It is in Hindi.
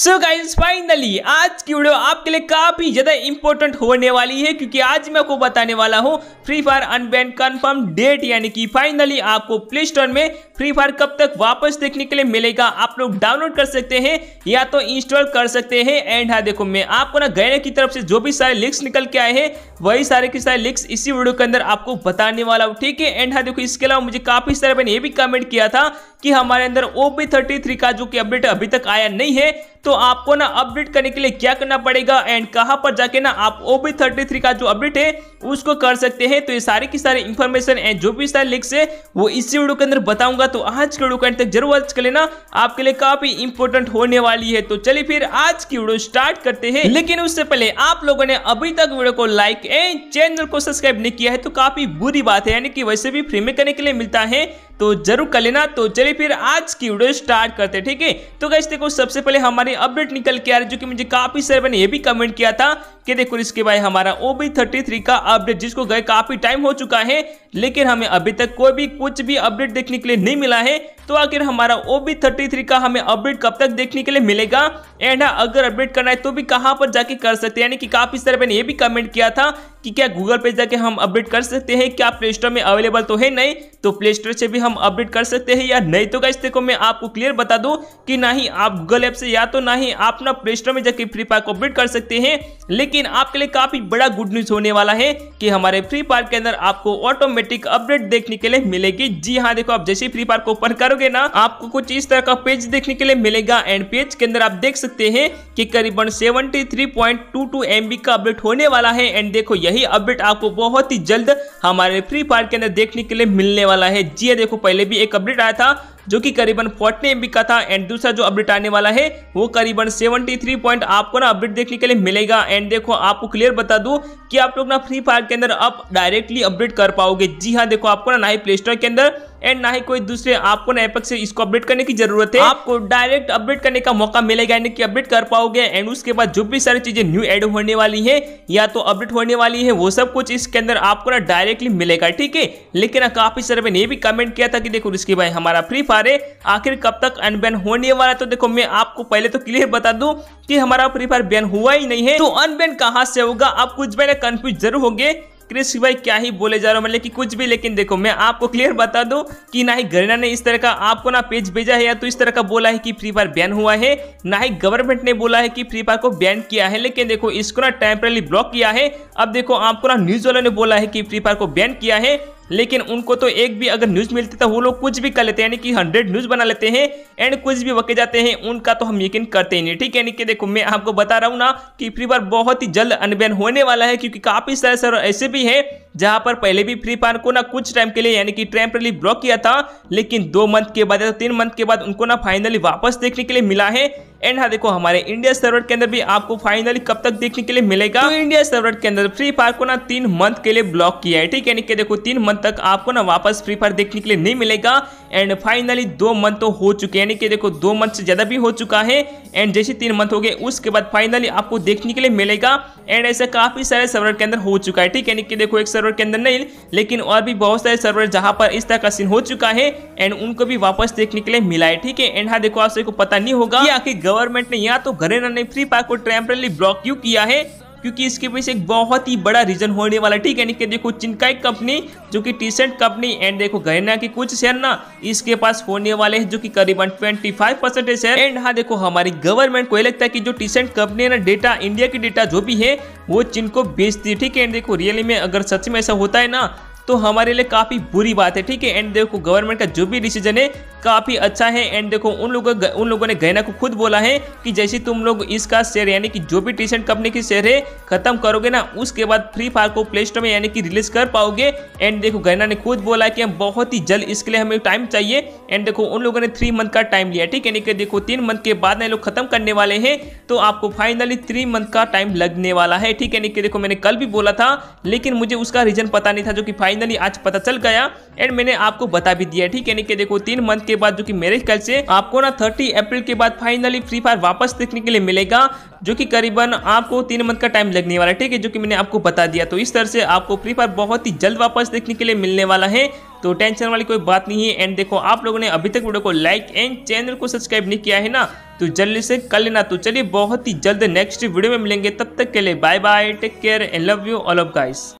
सो गाइस फाइनली आज की वीडियो आपके लिए काफी ज्यादा इंपॉर्टेंट होने वाली है क्योंकि आज मैं आपको बताने वाला हूँ Free Fire unban confirm date यानी कि फाइनली आपको प्ले स्टोर में फ्री फायर कब तक वापस देखने के लिए मिलेगा आप लोग डाउनलोड कर सकते हैं या तो इंस्टॉल कर सकते हैं एंड हाँ देखो मैं आपको ना गैने की तरफ से जो भी सारे लिंक्स निकल के आए हैं वही सारे के सारे लिंक्स इसी वीडियो के अंदर आपको बताने वाला हूँ ठीक है एंड हाँ देखो इसके अलावा मुझे काफी सारे मैंने ये भी कमेंट किया था कि हमारे अंदर थ्री का जो कि अपडेट अभी तक आया नहीं है तो आपको ना अपडेट करने के लिए क्या करना पड़ेगा एंड कहाँ पर जाके ना आप ओबी थर्टी थ्री का जो अपडेट है उसको कर सकते हैं तो ये सारी की सारी इन्फॉर्मेशन एंड जो भी सारे लिंक्स है वो इसी वीडियो के अंदर बताऊंगा तो आज के वीडियो तक जरूर वॉच कर लेना आपके लिए काफी इंपोर्टेंट होने वाली है तो चलिए फिर आज की वीडियो स्टार्ट करते हैं लेकिन उससे पहले आप लोगों ने अभी तक वीडियो को लाइक एंड चैनल को सब्सक्राइब नहीं किया है तो काफी बुरी बात है यानी कि वैसे भी फ्री में करने के लिए मिलता है तो जरूर कर लेना तो चलिए फिर आज की वीडियो स्टार्ट करते हैं ठीक है तो गैस देखो सबसे पहले हमारी अपडेट निकल के आ रही जो कि मुझे काफी सारे मैंने ये भी कमेंट किया था कि देखो इसके बाद हमारा ओबी थर्टी थ्री का अपडेट जिसको गए काफी टाइम हो चुका है लेकिन हमें अभी तक कोई भी कुछ भी अपडेट देखने के लिए नहीं मिला है तो आखिर हमारा ओ बी थर्टी थ्री का हमें अपडेट कब तक देखने के लिए मिलेगा एंड हाँ, अगर अपडेट करना है तो भी कहाँ पर जाके कर सकते हैं यानी कि काफ़ी सारे मैंने ये भी कमेंट किया था कि क्या गूगल पे जाके हम अपडेट कर सकते हैं क्या प्ले स्टोर में अवेलेबल तो है नहीं तो प्ले स्टोर से भी हम अपडेट कर सकते हैं या नहीं तो गाइस देखो मैं आपको क्लियर बता दूं कि ना ही आप गूगल ऐप से या तो ना ही आप ना प्ले स्टोर में जाके फ्री फायर को अपडेट कर सकते हैं लेकिन आपके लिए काफ़ी बड़ा गुड न्यूज़ होने वाला है कि हमारे फ्री फायर के अंदर आपको ऑटोमेटिक अपडेट देखने के लिए मिलेगी जी हाँ देखो आप जैसे फ्री फायर को ओपन कर करोगे ना आपको कुछ इस तरह का पेज देखने के लिए मिलेगा एंड पेज के अंदर आप देख सकते हैं कि करीबन 73.22 एमबी का अपडेट होने वाला है एंड देखो यही अपडेट आपको बहुत ही जल्द हमारे फ्री फायर के अंदर देखने के लिए मिलने वाला है जी हाँ, देखो पहले भी एक अपडेट आया था जो कि करीबन 40 एम का था एंड दूसरा जो अपडेट आने वाला है वो करीबन 73 पॉइंट आपको ना अपडेट देखने के लिए मिलेगा एंड देखो आपको क्लियर बता दूं कि आप लोग ना फ्री फायर के अंदर आप डायरेक्टली अपडेट कर पाओगे जी हाँ देखो आपको ना ना ही प्ले स्टोर के अंदर एंड ना ही कोई दूसरे आपको ना एपक से इसको अपडेट करने की जरूरत है आपको डायरेक्ट अपडेट करने का मौका मिलेगा यानी कि अपडेट कर पाओगे एंड उसके बाद जो भी सारी चीजें न्यू एड होने वाली है या तो अपडेट होने वाली है वो सब कुछ इसके अंदर आपको ना डायरेक्टली मिलेगा ठीक है लेकिन काफी सारे ने भी कमेंट किया था कि देखो रिस्की भाई हमारा फ्री फायर है आखिर कब तक अनबैन होने वाला तो देखो मैं आपको पहले तो क्लियर बता दू कि हमारा फ्री फायर बैन हुआ ही नहीं है तो अनबैन कहां से होगा आप कुछ पहले कंफ्यूज जरूर होंगे क्रिस भाई क्या ही बोले जा रहा हूँ मतलब कि कुछ भी लेकिन देखो मैं आपको क्लियर बता दूँ कि ना ही गरीना ने इस तरह का आपको ना पेज भेजा है या तो इस तरह का बोला है कि फ्री फायर बैन हुआ है ना ही गवर्नमेंट ने बोला है कि फ्री फायर को बैन किया है लेकिन देखो इसको ना टेम्परली ब्लॉक किया है अब देखो आपको ना न्यूज वालों ने बोला है कि फ्री फायर को बैन किया है लेकिन उनको तो एक भी अगर न्यूज मिलती तो वो लोग कुछ भी कर लेते हैं यानी कि हंड्रेड न्यूज बना लेते हैं एंड कुछ भी वके जाते हैं उनका तो हम यकीन करते ही नहीं ठीक है कि देखो मैं आपको बता रहा हूँ ना कि फ्री फायर बहुत ही जल्द अनबैन होने वाला है क्योंकि काफी सारे सर ऐसे भी हैं जहां पर पहले भी फ्री फायर को ना कुछ टाइम के लिए यानी कि टेम्परली ब्लॉक किया था लेकिन दो मंथ के बाद या तो तीन मंथ के बाद उनको ना फाइनली वापस देखने के लिए मिला है एंड हाँ देखो हमारे इंडिया सर्वर के अंदर भी आपको फाइनली कब तक देखने के लिए मिलेगा तो इंडिया सर्वर के अंदर फ्री फायर को ना तीन मंथ के लिए ब्लॉक किया है ठीक है यानी कि देखो तीन मंथ तक आपको ना वापस फ्री फायर देखने के लिए नहीं मिलेगा एंड फाइनली दो मंथ तो हो चुके हैं यानी कि देखो दो मंथ से ज्यादा भी हो चुका है एंड जैसे तीन मंथ हो गए उसके बाद फाइनली आपको देखने के लिए मिलेगा एंड ऐसा काफी सारे सर्वर के अंदर हो चुका है ठीक है यानी कि देखो एक सर्वर के अंदर नहीं लेकिन और भी बहुत सारे सर्वर जहाँ पर इस तरह का सीन हो चुका है एंड उनको भी वापस देखने के लिए मिला है ठीक है एंड हाँ देखो आप को पता नहीं होगा कि आखिर गवर्नमेंट ने या तो घरेना ने फ्री फायर को टेम्परेली ब्लॉक क्यों किया है क्योंकि इसके पीछे एक बहुत ही बड़ा रीजन होने वाला ठीक है निके देखो एक कंपनी जो कि टी शर्ट कंपनी एंड देखो गहना के कुछ शेयर ना इसके पास होने वाले हैं जो कि करीबन 25 परसेंटेज शेयर एंड हाँ देखो हमारी गवर्नमेंट को यह लगता है कि जो टी शर्ट कंपनी है ना डेटा इंडिया की डेटा जो भी है वो चीन को बेचती है ठीक है एंड देखो रियली में अगर सच में ऐसा होता है ना तो हमारे लिए काफ़ी बुरी बात है ठीक है एंड देखो गवर्नमेंट का जो भी डिसीजन है काफ़ी अच्छा है एंड देखो उन लोगों उन लोगों ने गैना को खुद बोला है कि जैसे तुम लोग इसका शेयर यानी कि जो भी टीसेंट कंपनी की शेयर है खत्म करोगे ना उसके बाद फ्री फायर को प्ले स्टोर में यानी कि रिलीज कर पाओगे एंड देखो गैना ने खुद बोला कि हम बहुत ही जल्द इसके लिए हमें टाइम चाहिए एंड देखो उन लोगों ने थ्री मंथ का टाइम लिया ठीक है यानी देखो तीन मंथ के बाद लोग खत्म करने वाले हैं तो आपको फाइनली थ्री मंथ का टाइम लगने वाला है ठीक है यानी देखो मैंने कल भी बोला था लेकिन मुझे उसका रीजन पता नहीं था जो कि फाइनली आज पता चल गया एंड मैंने आपको बता भी दिया ठीक है यानी देखो तीन मंथ के बाद जो कि मेरे ख्याल से आपको ना थर्टी अप्रैल के बाद फाइनली फ्री फायर वापस देखने के लिए मिलेगा जो कि करीबन आपको तीन मंथ का टाइम लगने वाला है ठीक है जो कि मैंने आपको बता दिया तो इस तरह से आपको फ्री फायर बहुत ही जल्द वापस देखने के लिए मिलने वाला है तो टेंशन वाली कोई बात नहीं है एंड देखो आप लोगों ने अभी तक वीडियो को लाइक एंड चैनल को सब्सक्राइब नहीं किया है ना तो जल्दी से कर लेना तो चलिए बहुत ही जल्द नेक्स्ट वीडियो में मिलेंगे तब तक के लिए bye bye take care and love you all of guys